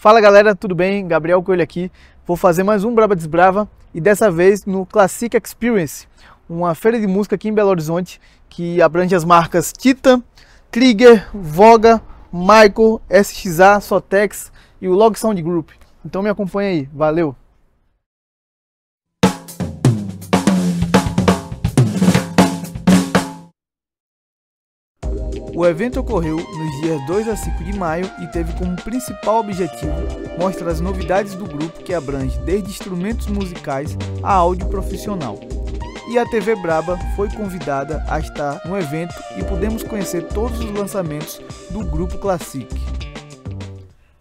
Fala galera, tudo bem? Gabriel Coelho aqui. Vou fazer mais um Braba Desbrava e dessa vez no Classic Experience, uma feira de música aqui em Belo Horizonte que abrange as marcas Titan, Trigger, Voga, Michael, SXA, Sotex e o Log Sound Group. Então me acompanha aí, valeu! O evento ocorreu nos dias 2 a 5 de maio e teve como principal objetivo mostrar as novidades do grupo que abrange desde instrumentos musicais a áudio profissional. E a TV Braba foi convidada a estar no evento e pudemos conhecer todos os lançamentos do grupo Classic.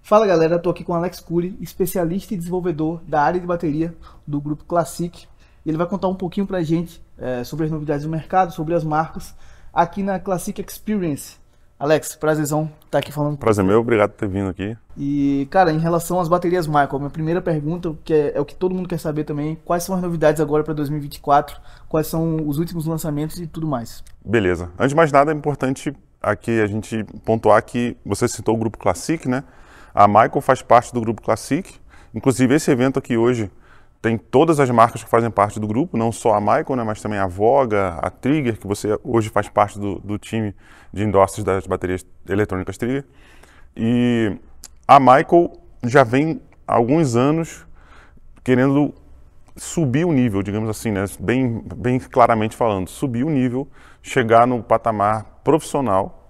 Fala galera, estou aqui com Alex Cury, especialista e desenvolvedor da área de bateria do grupo Classic. Ele vai contar um pouquinho para a gente é, sobre as novidades do mercado, sobre as marcas aqui na Classic Experience. Alex, prazerzão estar tá aqui falando. Prazer meu, obrigado por ter vindo aqui. E, cara, em relação às baterias Michael, minha primeira pergunta, que é, é o que todo mundo quer saber também, quais são as novidades agora para 2024, quais são os últimos lançamentos e tudo mais. Beleza. Antes de mais nada, é importante aqui a gente pontuar que você citou o grupo Classic, né? A Michael faz parte do grupo Classic. Inclusive, esse evento aqui hoje tem todas as marcas que fazem parte do grupo, não só a Maicon, né, mas também a Voga, a Trigger, que você hoje faz parte do, do time de endossos das baterias eletrônicas Trigger. E a Michael já vem há alguns anos querendo subir o nível, digamos assim, né, bem, bem claramente falando, subir o nível, chegar no patamar profissional,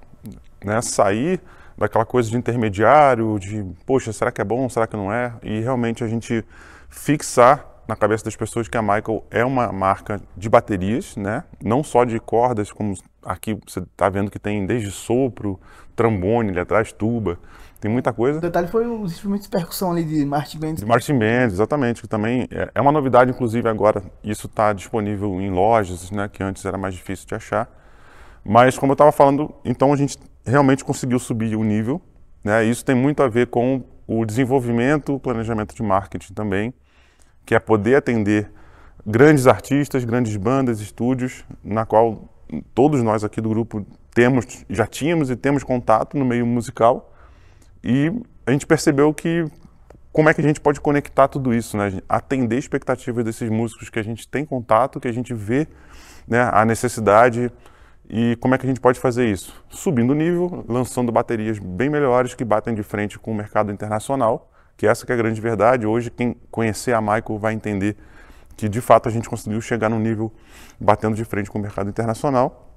né, sair daquela coisa de intermediário, de poxa, será que é bom, será que não é? E realmente a gente fixar na cabeça das pessoas que a Michael é uma marca de baterias, né? Não só de cordas, como aqui você está vendo que tem desde sopro, trambone ali atrás, tuba, tem muita coisa. O detalhe foi os instrumentos de percussão ali de Martin Bands. De Martin Bands, exatamente, que também é, é uma novidade, inclusive agora isso está disponível em lojas, né? Que antes era mais difícil de achar. Mas como eu estava falando, então a gente realmente conseguiu subir o nível. Né? Isso tem muito a ver com o desenvolvimento, o planejamento de marketing também, que é poder atender grandes artistas, grandes bandas, estúdios, na qual todos nós aqui do grupo temos, já tínhamos e temos contato no meio musical. E a gente percebeu que como é que a gente pode conectar tudo isso, né? Atender expectativas desses músicos que a gente tem contato, que a gente vê, né, a necessidade, e como é que a gente pode fazer isso? Subindo o nível, lançando baterias bem melhores que batem de frente com o mercado internacional, que essa que é a grande verdade. Hoje, quem conhecer a Michael vai entender que, de fato, a gente conseguiu chegar num nível batendo de frente com o mercado internacional.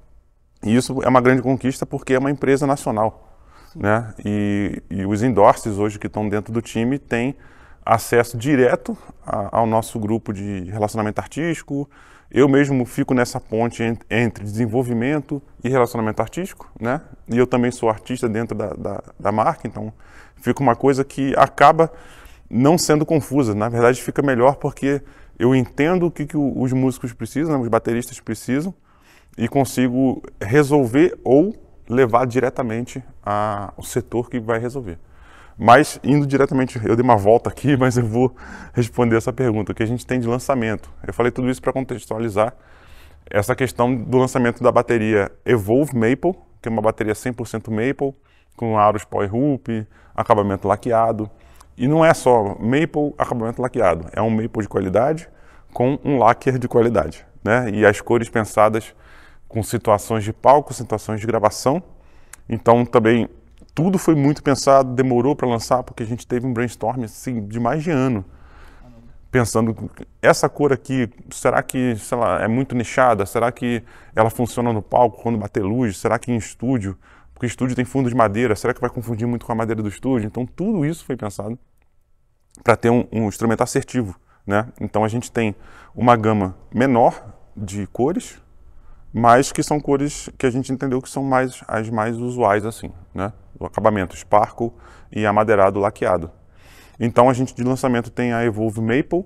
E isso é uma grande conquista porque é uma empresa nacional. Né? E, e os endorses hoje que estão dentro do time têm acesso direto a, ao nosso grupo de relacionamento artístico. Eu mesmo fico nessa ponte entre, desenvolvimento e relacionamento artístico, né? E eu também sou artista dentro da, da, da marca, então fica uma coisa que acaba não sendo confusa. Na verdade, fica melhor porque eu entendo o que, que os músicos precisam, né? os bateristas precisam, e consigo resolver ou levar diretamente ao setor que vai resolver. Mas indo diretamente, eu dei uma volta aqui, mas eu vou responder essa pergunta. O que a gente tem de lançamento? Eu falei tudo isso para contextualizar essa questão do lançamento da bateria Evolve Maple, que é uma bateria 100% Maple, com aros power hoop, acabamento laqueado. E não é só Maple, acabamento laqueado. É um Maple de qualidade com um lacquer de qualidade. Né? E as cores pensadas com situações de palco, situações de gravação. Então também tudo foi muito pensado, demorou para lançar, porque a gente teve um brainstorm assim, de mais de ano. Pensando, essa cor aqui, será que sei lá, é muito nichada? Será que ela funciona no palco quando bater luz? Será que em estúdio? Porque estúdio tem fundo de madeira, será que vai confundir muito com a madeira do estúdio? Então, tudo isso foi pensado para ter um, um instrumento assertivo. Né? Então, a gente tem uma gama menor de cores, mas que são cores que a gente entendeu que são mais as mais usuais assim, né? o acabamento esparco e amadeirado laqueado. Então a gente de lançamento tem a Evolve Maple,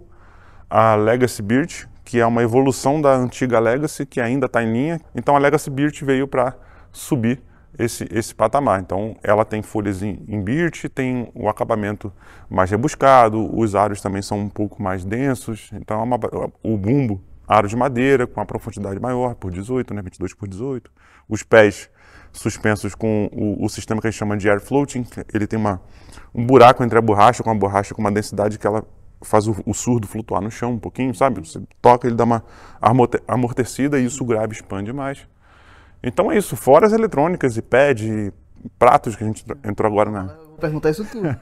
a Legacy Birch, que é uma evolução da antiga Legacy, que ainda está em linha. Então a Legacy Birch veio para subir esse, esse patamar. Então ela tem folhas em, em birch, tem o acabamento mais rebuscado, os aros também são um pouco mais densos, então é uma, o bumbo aro de madeira com a profundidade maior, por 18, né, 22 por 18. Os pés suspensos com o, o, sistema que a gente chama de air floating, ele tem uma, um buraco entre a borracha com a borracha com uma densidade que ela faz o, o surdo flutuar no chão um pouquinho, sabe? Você toca, ele dá uma amortecida e isso grava grave expande mais. Então é isso, fora as eletrônicas e pad, e pratos que a gente entrou agora na. Vou perguntar isso tudo.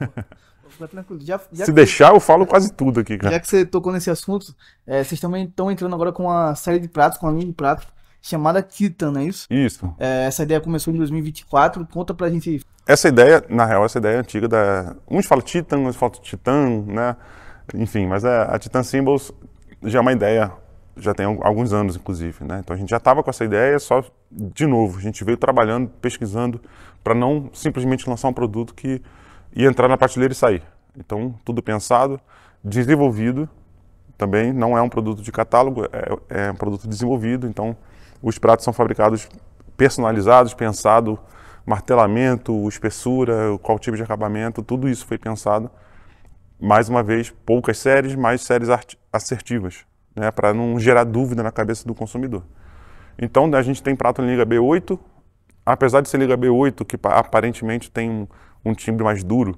fica tranquilo. Já, já Se que, deixar, eu falo quase tudo aqui, cara. Já que você tocou nesse assunto, é, vocês também estão entrando agora com uma série de pratos, com uma linha de pratos, chamada Titan, não é isso? Isso. É, essa ideia começou em 2024, conta pra gente. Essa ideia, na real, essa ideia é antiga da... Uns falam Titan, uns falam Titan, né? Enfim, mas a, é, a Titan Symbols já é uma ideia já tem alguns anos, inclusive. Né? Então a gente já estava com essa ideia, só de novo, a gente veio trabalhando, pesquisando, para não simplesmente lançar um produto que e entrar na prateleira e sair. Então, tudo pensado, desenvolvido, também não é um produto de catálogo, é, é um produto desenvolvido, então os pratos são fabricados personalizados, pensado, martelamento, espessura, qual tipo de acabamento, tudo isso foi pensado. Mais uma vez, poucas séries, mais séries assertivas, né, para não gerar dúvida na cabeça do consumidor. Então, a gente tem prato em liga B8, apesar de ser liga B8, que aparentemente tem um, um timbre mais duro.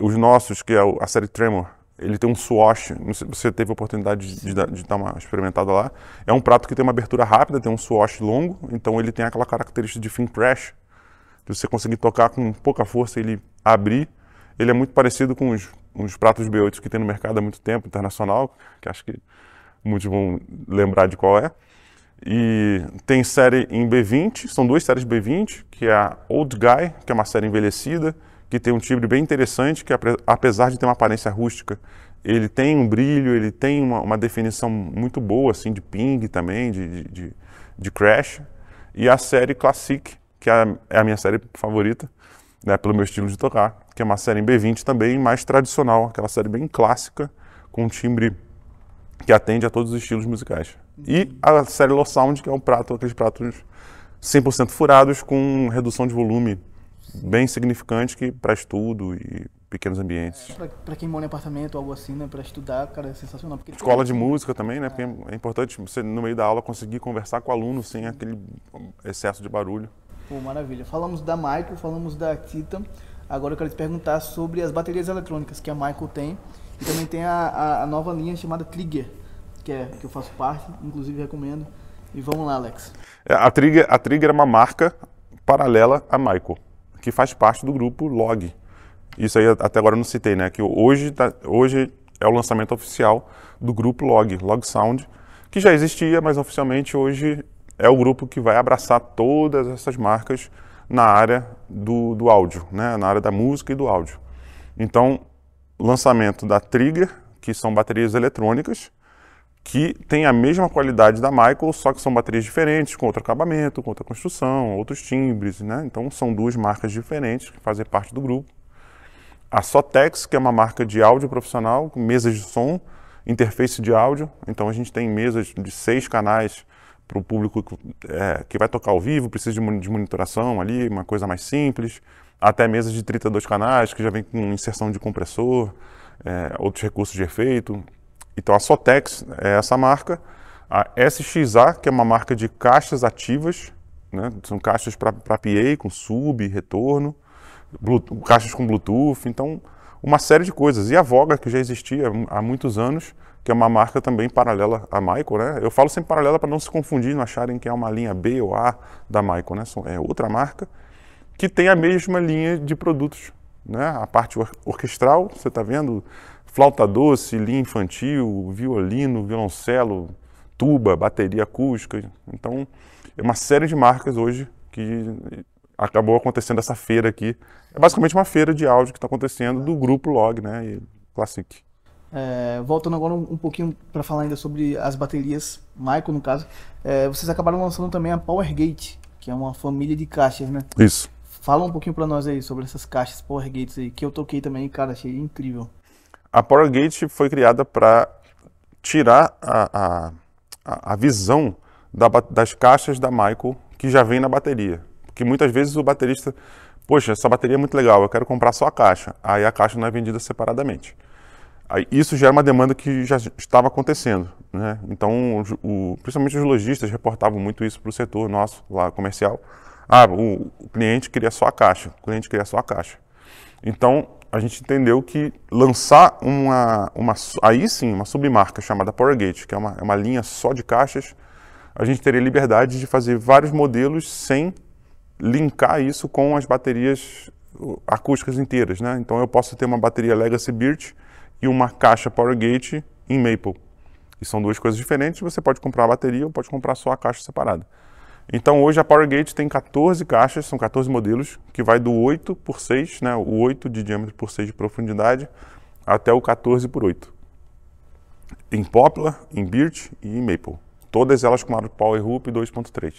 Os nossos, que é a série Tremor, ele tem um swash, você teve a oportunidade de, de, de, dar uma experimentada lá. É um prato que tem uma abertura rápida, tem um swash longo, então ele tem aquela característica de fin crash, de você conseguir tocar com pouca força ele abrir. Ele é muito parecido com os, os pratos B8 que tem no mercado há muito tempo, internacional, que acho que muitos vão lembrar de qual é. E tem série em B20, são duas séries B20, que é a Old Guy, que é uma série envelhecida, que tem um timbre bem interessante, que apesar de ter uma aparência rústica, ele tem um brilho, ele tem uma, uma definição muito boa, assim, de ping também, de, de, de, crash. E a série Classic, que é, é a minha série favorita, né, pelo meu estilo de tocar, que é uma série em B20 também, mais tradicional, aquela série bem clássica, com um timbre que atende a todos os estilos musicais. E a série Low Sound, que é um prato, aqueles pratos 100% furados com redução de volume bem significante que para estudo e pequenos ambientes. É, para quem mora em apartamento ou algo assim, né, para estudar, cara, é sensacional. Porque Escola de música também, né, é. porque é importante você, no meio da aula, conseguir conversar com o aluno sem aquele excesso de barulho. Pô, maravilha. Falamos da Michael, falamos da Tita. Agora eu quero te perguntar sobre as baterias eletrônicas que a Michael tem. E também tem a, a, a nova linha chamada Trigger, que, é, que eu faço parte, inclusive recomendo. E vamos lá, Alex. É, a Trigger, a Trigger é uma marca paralela à Michael que faz parte do grupo Log. Isso aí até agora eu não citei, né? Que hoje, tá, hoje é o lançamento oficial do grupo Log, Log Sound, que já existia, mas oficialmente hoje é o grupo que vai abraçar todas essas marcas na área do, do áudio, né? na área da música e do áudio. Então, lançamento da Trigger, que são baterias eletrônicas, que tem a mesma qualidade da Michael, só que são baterias diferentes, com outro acabamento, com outra construção, outros timbres, né? Então são duas marcas diferentes que fazem parte do grupo. A Sotex, que é uma marca de áudio profissional, com mesas de som, interface de áudio. Então a gente tem mesas de seis canais para o público que, é, que vai tocar ao vivo, precisa de monitoração ali, uma coisa mais simples. Até mesas de 32 canais, que já vem com inserção de compressor, é, outros recursos de efeito. Então a Sotex é essa marca, a SXA, que é uma marca de caixas ativas, né? são caixas para PA, com sub, retorno, Bluetooth, caixas com Bluetooth, então uma série de coisas. E a Voga, que já existia há muitos anos, que é uma marca também paralela à Michael, né? Eu falo sempre paralela para não se confundir, não acharem que é uma linha B ou A da Michael, né? É outra marca que tem a mesma linha de produtos, né? A parte orquestral, você está vendo flauta doce, linha infantil, violino, violoncelo, tuba, bateria acústica. Então, é uma série de marcas hoje que acabou acontecendo essa feira aqui. É basicamente uma feira de áudio que está acontecendo do grupo Log, né, e Classic. É, voltando agora um, pouquinho para falar ainda sobre as baterias, Michael no caso, é, vocês acabaram lançando também a PowerGate, que é uma família de caixas, né? Isso. Fala um pouquinho para nós aí sobre essas caixas PowerGates aí, que eu toquei também, cara, achei incrível. A PowerGate foi criada para tirar a, a, a visão da, das caixas da Michael que já vem na bateria. Porque muitas vezes o baterista, poxa, essa bateria é muito legal, eu quero comprar só a caixa. Aí a caixa não é vendida separadamente. Aí, isso gera uma demanda que já estava acontecendo. Né? Então, o, principalmente os lojistas reportavam muito isso para o setor nosso, lá comercial. Ah, o, o cliente queria só a caixa, o cliente queria só a caixa. Então, a gente entendeu que lançar uma, uma aí sim, uma submarca chamada PowerGate, que é uma, é uma linha só de caixas, a gente teria liberdade de fazer vários modelos sem linkar isso com as baterias acústicas inteiras, né? Então eu posso ter uma bateria Legacy Birch e uma caixa PowerGate em Maple. E são duas coisas diferentes, você pode comprar a bateria ou pode comprar só a caixa separada. Então hoje a PowerGate tem 14 caixas, são 14 modelos, que vai do 8 por 6, né, o 8 de diâmetro por 6 de profundidade, até o 14 por 8. Em Poplar, em Birch e em Maple. Todas elas com Power Hoop 2.3.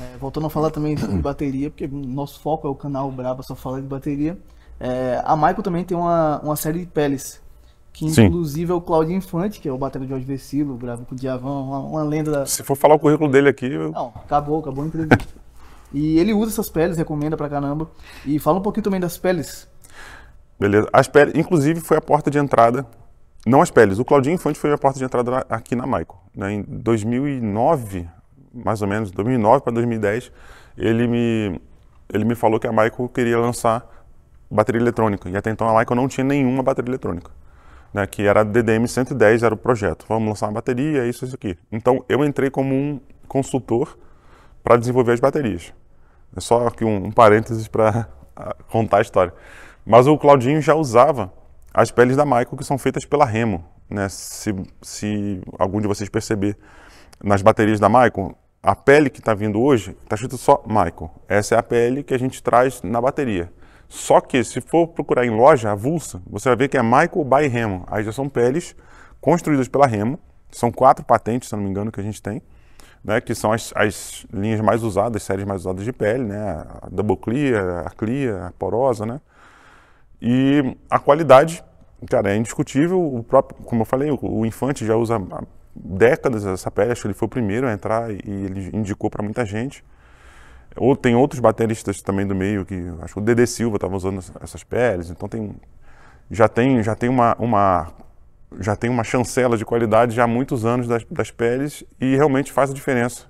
É, voltando a falar também de bateria, porque nosso foco é o canal Braba, só fala de bateria. É, a Michael também tem uma, uma série de peles que inclusive é o Claudio Infante, que é o batera de Jorge Vecilo, gravo com o Diavão, uma, uma, lenda da... Se for falar o currículo dele aqui... Eu... Não, acabou, acabou a entrevista. e ele usa essas peles, recomenda pra caramba. E fala um pouquinho também das peles. Beleza. As peles, inclusive, foi a porta de entrada... Não as peles, o Claudinho Infante foi a porta de entrada aqui na Maico. Né? Em 2009, mais ou menos, 2009 para 2010, ele me, ele me falou que a Maico queria lançar bateria eletrônica. E até então a Maico não tinha nenhuma bateria eletrônica né, que era DDM 110, era o projeto. Vamos lançar uma bateria, isso, isso aqui. Então, eu entrei como um consultor para desenvolver as baterias. É só aqui um, um parênteses para contar a história. Mas o Claudinho já usava as peles da Michael, que são feitas pela Remo. Né? Se, se algum de vocês perceber, nas baterias da Michael, a pele que está vindo hoje, está escrito só Michael. Essa é a pele que a gente traz na bateria. Só que se for procurar em loja avulsa, você vai ver que é Michael by Remo. Aí já são peles construídas pela Remo. São quatro patentes, se não me engano, que a gente tem. Né, que são as, as, linhas mais usadas, as séries mais usadas de pele, né, a Double Clear, a Clear, a Porosa, né, e a qualidade, cara, é indiscutível, o próprio, como eu falei, o, o Infante já usa décadas essa pele, acho que ele foi o primeiro a entrar e, e ele indicou para muita gente, ou tem outros bateristas também do meio que acho que o Dede Silva estava usando essas peles, então tem já tem já tem uma, uma já tem uma chancela de qualidade já há muitos anos das, das peles e realmente faz a diferença.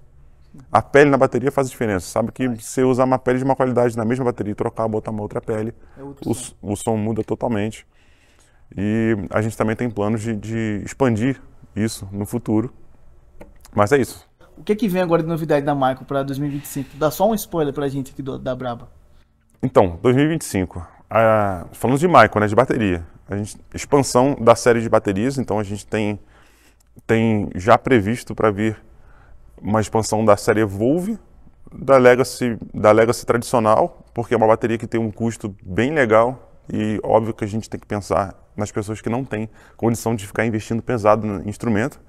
A pele na bateria faz a diferença. Sabe que se usar uma pele de uma qualidade na mesma bateria e trocar, botar uma outra pele, é o, som. o som muda totalmente. E a gente também tem planos de, de expandir isso no futuro. Mas é isso o que é que vem agora de novidade da Maicon para 2025? Dá só um spoiler para a gente aqui do, da Braba. Então, 2025. Ah, falando de Maicon, né, de bateria. A gente, expansão da série de baterias, então a gente tem, tem já previsto para vir uma expansão da série Evolve, da Legacy, da Legacy tradicional, porque é uma bateria que tem um custo bem legal e óbvio que a gente tem que pensar nas pessoas que não têm condição de ficar investindo pesado no instrumento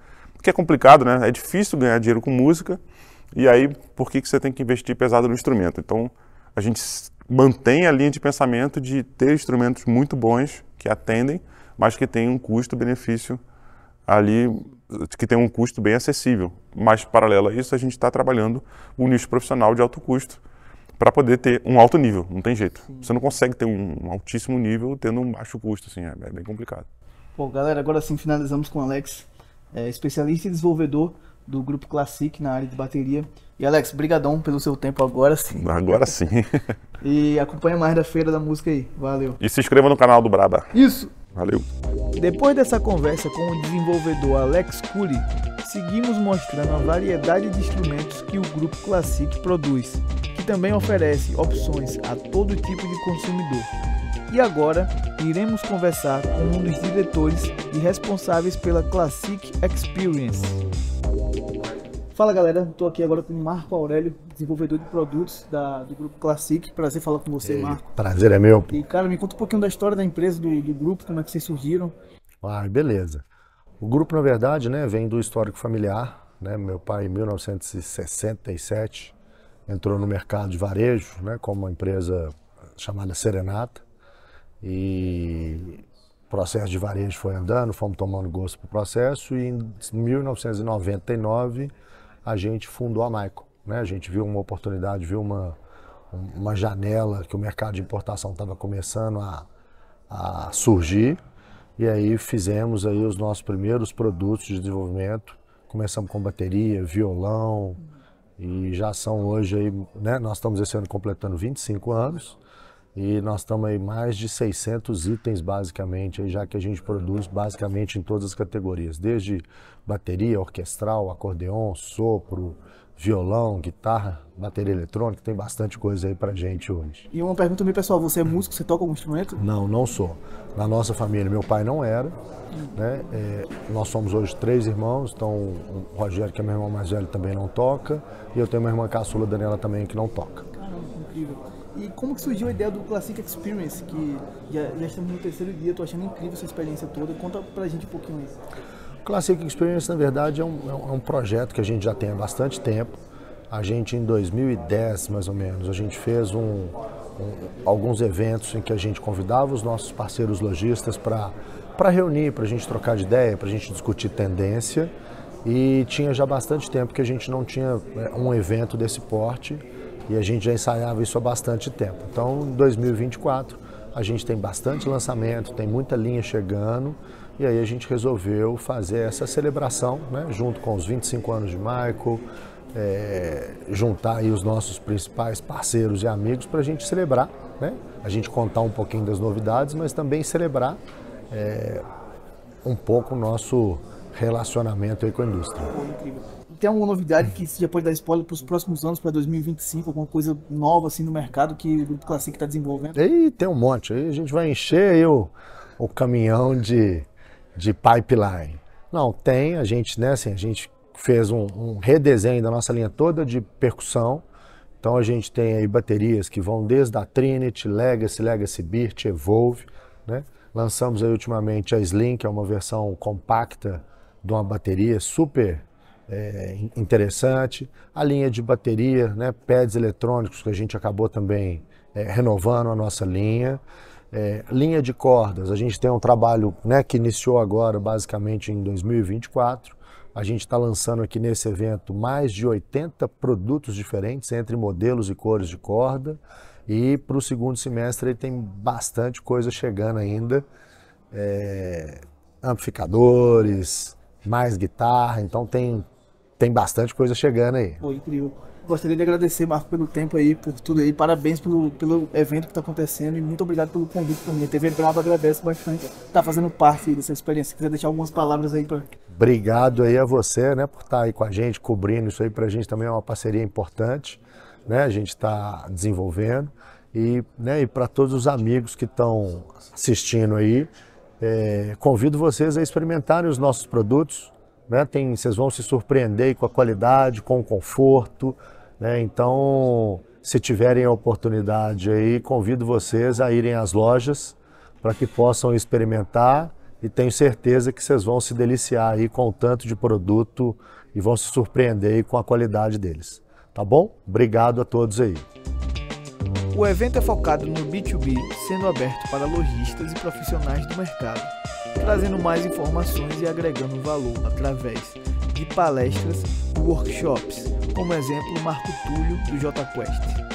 que é complicado, né? É difícil ganhar dinheiro com música. E aí, por que, que você tem que investir pesado no instrumento? Então, a gente mantém a linha de pensamento de ter instrumentos muito bons que atendem, mas que tem um custo-benefício ali, que tem um custo bem acessível. Mas, paralelo a isso, a gente está trabalhando um nicho profissional de alto custo para poder ter um alto nível, não tem jeito. Sim. Você não consegue ter um altíssimo nível tendo um baixo custo, assim, é, é bem complicado. Bom, galera, agora sim finalizamos com o Alex é, especialista e desenvolvedor do grupo Classic na área de bateria. E Alex, brigadão pelo seu tempo agora sim. Agora sim. e acompanha mais da Feira da Música aí. Valeu. E se inscreva no canal do Braba. Isso. Valeu. Depois dessa conversa com o desenvolvedor Alex Cury, seguimos mostrando a variedade de instrumentos que o grupo Classic produz, que também oferece opções a todo tipo de consumidor. E agora iremos conversar com um dos diretores e responsáveis pela Classic Experience. Fala galera, estou aqui agora com o Marco Aurélio, desenvolvedor de produtos da, do grupo Classic. Prazer falar com você, Ei, Marco. Prazer é meu. E cara, me conta um pouquinho da história da empresa, do, do grupo, como é que vocês surgiram. Ah, beleza. O grupo, na verdade, né, vem do histórico familiar. Né? Meu pai, em 1967, entrou no mercado de varejo né, com uma empresa chamada Serenata. E o processo de varejo foi andando, fomos tomando gosto pro processo e em 1999 a gente fundou a Maico. Né? A gente viu uma oportunidade, viu uma, uma janela que o mercado de importação estava começando a, a surgir e aí fizemos aí os nossos primeiros produtos de desenvolvimento. Começamos com bateria, violão e já são hoje aí, né? Nós estamos esse ano completando 25 anos. E nós estamos aí mais de 600 itens, basicamente, aí, já que a gente produz basicamente em todas as categorias, desde bateria, orquestral, acordeon, sopro, violão, guitarra, bateria eletrônica, tem bastante coisa aí pra gente hoje. E uma pergunta também, pessoal, você é músico, você toca algum instrumento? Não, não sou. Na nossa família, meu pai não era, né? É, nós somos hoje três irmãos, então o Rogério, que é meu irmão mais velho, também não toca, e eu tenho uma irmã caçula, Daniela, também, que não toca. Caramba, incrível. E como que surgiu a ideia do Classic Experience, que já, já estamos no terceiro dia, estou achando incrível essa experiência toda. Conta pra gente um pouquinho isso. Classic Experience, na verdade, é, é um, é um projeto que a gente já tem há bastante tempo. A gente, em 2010, mais ou menos, a gente fez um, um, alguns eventos em que a gente convidava os nossos parceiros lojistas para reunir, para a gente trocar de ideia, para a gente discutir tendência. E tinha já bastante tempo que a gente não tinha é, um evento desse porte e a gente já ensaiava isso há bastante tempo. Então, em 2024, a gente tem bastante lançamento, tem muita linha chegando, e aí a gente resolveu fazer essa celebração, né, junto com os 25 anos de Michael, é, juntar aí os nossos principais parceiros e amigos para a gente celebrar, né, a gente contar um pouquinho das novidades, mas também celebrar é, um pouco o nosso relacionamento aí com a indústria tem alguma novidade que você já pode dar spoiler para os próximos anos, para 2025, alguma coisa nova assim no mercado que o Grupo Classic está desenvolvendo? E tem um monte. a gente vai encher aí o, o caminhão de, de pipeline. Não, tem. A gente, né, assim, a gente fez um, um redesenho da nossa linha toda de percussão. Então a gente tem aí baterias que vão desde a Trinity, Legacy, Legacy Beat, Evolve, né? Lançamos aí ultimamente a Slim, que é uma versão compacta de uma bateria super é, interessante. A linha de bateria, né, pads eletrônicos, que a gente acabou também é, renovando a nossa linha. É, linha de cordas, a gente tem um trabalho né, que iniciou agora, basicamente em 2024. A gente está lançando aqui nesse evento mais de 80 produtos diferentes, entre modelos e cores de corda. E para o segundo semestre ele tem bastante coisa chegando ainda. É, amplificadores, mais guitarra, então tem tem bastante coisa chegando aí. Pô, incrível. Gostaria de agradecer, Marco, pelo tempo aí, por tudo aí. Parabéns pelo, pelo evento que está acontecendo e muito obrigado pelo convite também. A TV Brava agradece bastante estar tá fazendo parte dessa experiência. Se quiser deixar algumas palavras aí para. Obrigado aí a você, né, por estar tá aí com a gente, cobrindo isso aí. Para a gente também é uma parceria importante, né? A gente está desenvolvendo. E, né, e para todos os amigos que estão assistindo aí, é, convido vocês a experimentarem os nossos produtos, né? Tem, vocês vão se surpreender com a qualidade, com o conforto. Né? Então, se tiverem a oportunidade aí, convido vocês a irem às lojas para que possam experimentar e tenho certeza que vocês vão se deliciar aí com o tanto de produto e vão se surpreender com a qualidade deles. Tá bom? Obrigado a todos aí. O evento é focado no B2B, sendo aberto para lojistas e profissionais do mercado trazendo mais informações e agregando valor através de palestras e workshops, como exemplo Marco Túlio do JQuest.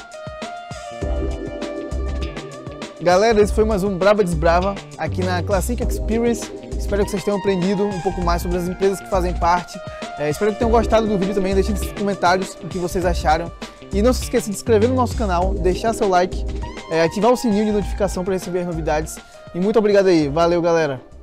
Galera, esse foi mais um Braba Desbrava aqui na Classic Experience. Espero que vocês tenham aprendido um pouco mais sobre as empresas que fazem parte. É, espero que tenham gostado do vídeo também. Deixem nos comentários o que vocês acharam. E não se esqueça de se inscrever no nosso canal, deixar seu like, é, ativar o sininho de notificação para receber novidades. E muito obrigado aí. Valeu, galera!